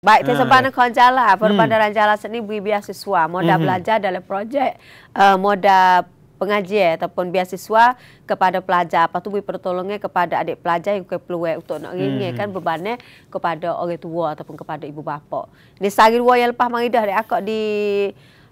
Baik, saya ah. sempat nak jala, hmm. perbandaran hmm. jala sini beri biasiswa, modal hmm. belajar dalam projek uh, modal pengaji ataupun biasiswa kepada pelajar. Apa tu beri pertolongan kepada adik pelajar yang keperluan untuk nak ingin hmm. kan bebannya kepada orang tua ataupun kepada ibu bapa. Ini sehari dua yang lepas mengidah dari akak di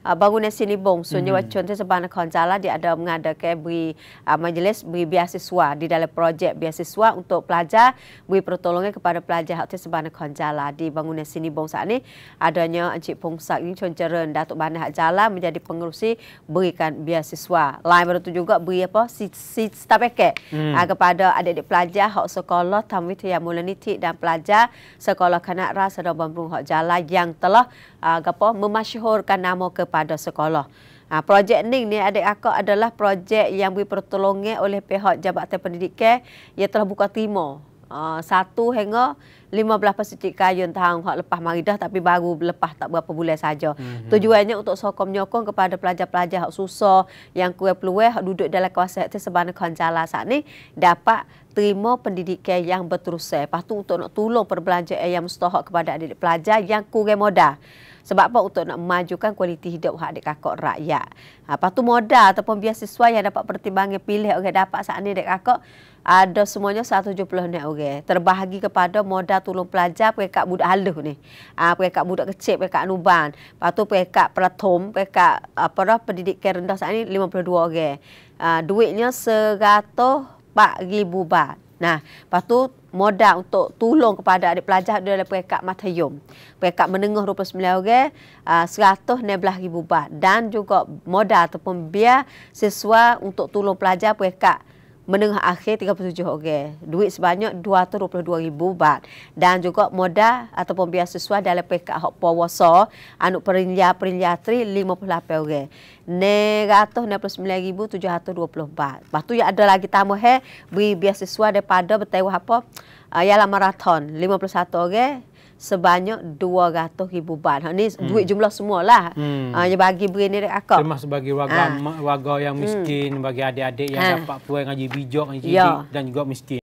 Ah, bangunan Sini Bong Sunyi Wacun mhm. tu sebab nak konsala dia ada mengadakan beri ah, majlis beri biasiswa di dalam projek biasiswa untuk pelajar beri pertolongan kepada pelajar hati sebab nak konsala di bangunan Sini Bong saat ini adanya Encik Pong ini Cun Datuk Bandar Hak Jala menjadi pengurusi berikan biasiswa. Lain berdua juga beri apa? Sita Pekek hmm. ah, kepada adik-adik pelajar hak sekolah tamu itu yang mula niti dan pelajar sekolah kanak kanak sedang bambung hak jala yang telah uh, apa, memasyurkan nama kepada pada sekolah. Ha, projek ini, ni adik akak adalah projek yang beri pertolongan oleh pihak Jabatan Pendidikan yang telah buka timo. Ha, satu hingga 15 pasti kayu tahun hak lepas mari dah tapi baru lepas tak berapa bulan saja. Mm-hmm. Tujuannya untuk sokong menyokong kepada pelajar-pelajar hak susah yang kurang peluang hak duduk dalam kawasan itu sebenarnya kanjala saat ni dapat terima pendidikan yang berterusan. Pastu untuk nak tolong perbelanjaan yang mustahak kepada adik-adik pelajar yang kurang modal. Sebab apa? Untuk nak majukan kualiti hidup hak adik kakak rakyat. Ha, lepas tu modal ataupun biaya yang dapat pertimbangan pilih orang okay, dapat saat ni adik kakak ada semuanya 170 net orang. Okay. Terbahagi kepada modal tolong pelajar perekat budak halus ni. Ha, perekat budak kecil, perekat anuban. Lepas tu perekat pelatum, perekat apa dah, pendidikan rendah saat ni 52 orang. Okay. Ha, duitnya 100 RM4,000 Nah, lepas tu modal untuk tolong kepada adik pelajar adalah perekat matayum. Perekat menengah rupa 29 orang, uh, 116,000 baht. Dan juga modal ataupun biaya siswa untuk tolong pelajar perekat menengah akhir 37 orang. Okay. Duit sebanyak 222,000 baht. Dan juga modal ataupun biaya sesuai dalam pekat hak puasa anak perinjah-perinjah 358 orang. Okay. Negatif 69,720 baht. Lepas tu yang ada lagi tamu he, eh. beri biaya sesuai daripada bertewa apa? Uh, ialah maraton 51 orang. Okay sebanyak 200 ribu baht. Ini ha, hmm. duit jumlah semualah. Hmm. Uh, yang bagi beri ni dekat akak. Termasuk bagi warga, ha. warga yang hmm. miskin, hmm. bagi adik-adik yang ha. dapat puan ngaji bijak, ngaji ya. dan juga miskin.